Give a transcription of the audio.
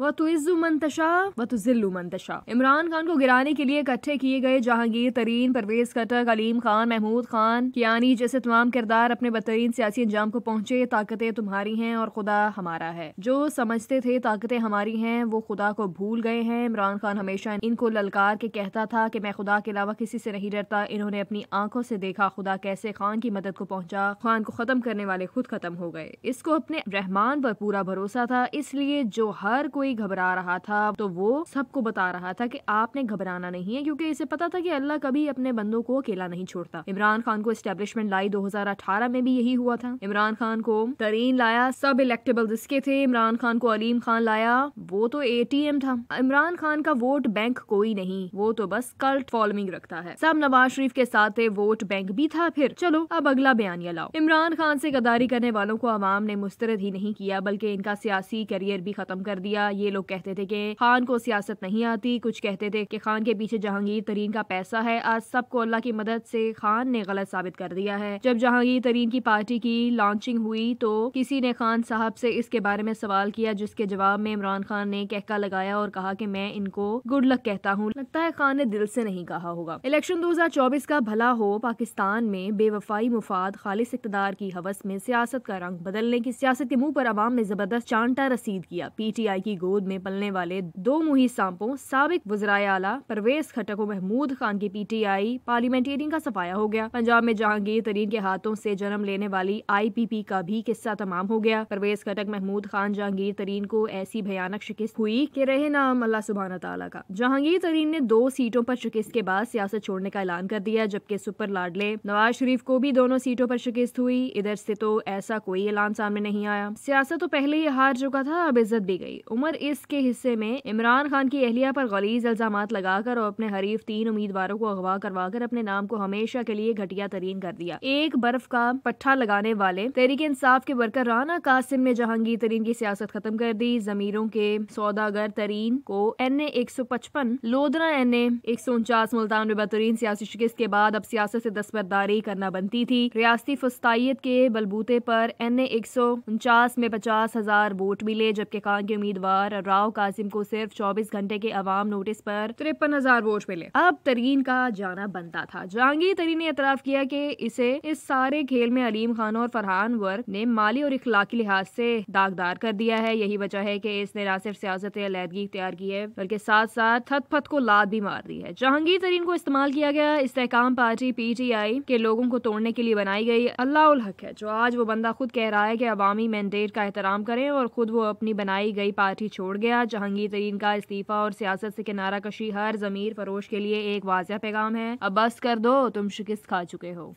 व इज्जु मंतशा व तुजिल्लु मंतशा इमरान खान को गिराने के लिए इकट्ठे किए गए जहांगीर तरीन परवेज कटक अलीम खान महमूद खान यानी जैसे तमाम किरदार अपने बदतरीन सियासी अंजाम को पहुंचे ताकतें तुम्हारी हैं और खुदा हमारा है जो समझते थे ताकतें हमारी हैं वो खुदा को भूल गए हैं इमरान खान हमेशा इनको ललकार के कहता था की मैं खुदा के अलावा किसी से नहीं डरता इन्होंने अपनी आंखों से देखा खुदा कैसे खान की मदद को पहुंचा खान को खत्म करने वाले खुद खत्म हो गए इसको अपने रहमान पर पूरा भरोसा था इसलिए जो हर कोई ही घबरा रहा था तो वो सबको बता रहा था कि आपने घबराना नहीं है क्योंकि इसे पता था कि अल्लाह कभी अपने बंदों को अकेला नहीं छोड़ता इमरान खान को स्टेब्लिशमेंट लाई 2018 में भी यही हुआ था इमरान खान को तरीन लाया सब इलेक्टेबल जिसके थे इमरान खान को अलीम खान लाया वो तो एम था इमरान खान का वोट बैंक कोई नहीं वो तो बस कल्ट फॉलोइंग रखता है सब नवाज शरीफ के साथ वोट बैंक भी था फिर चलो अब अगला बयान लाओ इमरान खान से गद्दारी करने वालों को आवाम ने मुस्तरद ही नहीं किया बल्कि इनका सियासी करियर भी खत्म कर दिया ये लोग कहते थे कि खान को सियासत नहीं आती कुछ कहते थे कि खान के पीछे जहांगीर तरीन का पैसा है आज सबको अल्लाह की मदद से खान ने गलत साबित कर दिया है जब जहांगीर तरीन की पार्टी की लॉन्चिंग हुई तो किसी ने खान साहब से इसके बारे में सवाल किया जिसके जवाब में इमरान खान ने कहका लगाया और कहा कि मैं इनको गुड लक कहता हूँ लगता है खान ने दिल से नहीं कहा होगा इलेक्शन 2024 का भला हो पाकिस्तान में बेवफाई मुफाद खालिश इकतदार की हवस में सियासत का रंग बदलने की सियासत के मुंह पर आवाम ने जबरदस्त चांटा रसीद किया पीटीआई की गोद में पलने वाले दो मुही सांपों सबक वजराय आला परवेज खटक और महमूद खान की पीटीआई पार्लियामेंटेरियन का सफाया हो गया पंजाब में जहांगीर तरीन के हाथों से जन्म लेने वाली आईपीपी का भी किस्सा तमाम हो गया परवेज खटक महमूद खान जहांगीर तरीन को ऐसी भयानक शिकस्त हुई के रहे नाम अल्लाह सुबहान तला का जहांगीर तरीन ने दो सीटों पर शिकस्त के बाद सियासत छोड़ने का ऐलान कर दिया जबकि सुपर लाडले नवाज शरीफ को भी दोनों सीटों पर शिकस्त हुई इधर से तो ऐसा कोई ऐलान सामने नहीं आया सियासत तो पहले ही हार चुका था अब इज्जत भी गई उमर और इसके हिस्से में इमरान खान की अहलिया पर गलीज इल्ज़ाम लगाकर और अपने हरीफ तीन उम्मीदवारों को अगवा करवाकर अपने नाम को हमेशा के लिए घटिया तरीन कर दिया एक बर्फ का पट्टा लगाने वाले तहरीक इंसाफ के वर्कर राना कासिम ने जहांगीर तरीन की सियासत खत्म कर दी जमीरों के सौदागर तरीन को एन ए एक सौ पचपन लोधरा एन ए एक सौ उनचास मुल्तान में बतरीन सियासी शिकस्त के बाद अब सियासत ऐसी दस्तबरदारी करना बनती थी रियाती फस्ताइत के बलबूते पर एन ए एक सौ उनचास में पचास हजार वोट मिले जबकि खान के उम्मीदवार पर राव कासिम को सिर्फ चौबीस घंटे के अवाम नोटिस पर तिरपन हजार वोट मिले अब तरीन का जाना बनता था जहांगीर तरीन ने एतराफ किया कि इसे इस सारे खेल में अलीम खान और फरहान वर्ग ने माली और इखलाकी लिहाज से दागदार कर दिया है यही वजह है कि इसने न सिर्फ सियासत अलीहदगी इख्तियार की है बल्कि साथ साथ थत फत को लाद भी मार दी है जहांगीर तरीन को इस्तेमाल किया गया इस्तेकाम पार्टी पी टी आई के लोगों को तोड़ने के लिए बनाई गई अल्लाह हक है जो आज वो बंदा खुद कह रहा है की अवामी मैंडेट का एहतराम करें और खुद वो अपनी बनाई गई पार्टी छोड़ गया जहांगीर तरीन का इस्तीफा और सियासत से किनारा कशी हर जमीर फरोश के लिए एक वाजह पैगाम है अब बस कर दो तुम शिकस्त खा चुके हो